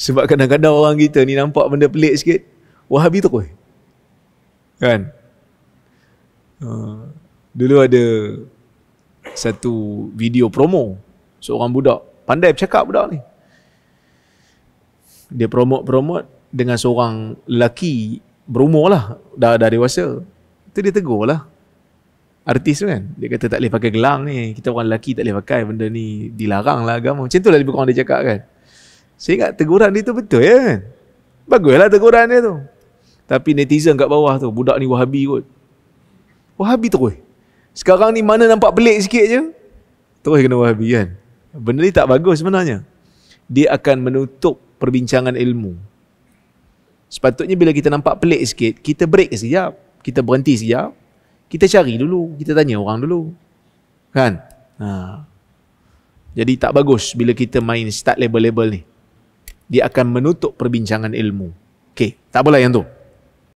Sebab kadang-kadang orang kita ni nampak benda pelik sikit, Wahabi tu kuih. Kan? Uh, dulu ada satu video promo seorang budak pandai bercakap budak ni dia promote-promote dengan seorang lelaki berumur lah dah, dah dewasa tu dia tegur lah artis tu kan dia kata tak boleh pakai gelang ni kita orang lelaki tak boleh pakai benda ni dilarang lah agama macam tu lah lebih kurang dia cakap kan saya ingat teguran dia tu betul ya kan? Baguslah teguran dia tu. Tapi netizen kat bawah tu, budak ni wahabi kot. Wahabi terus. Sekarang ni mana nampak pelik sikit je, terus kena wahabi kan? Benda ni tak bagus sebenarnya. Dia akan menutup perbincangan ilmu. Sepatutnya bila kita nampak pelik sikit, kita break sekejap. Kita berhenti sekejap. Kita cari dulu. Kita tanya orang dulu. Kan? Ha. Jadi tak bagus bila kita main start label-label ni dia akan menutup perbincangan ilmu. Okey, tak apalah yang tu.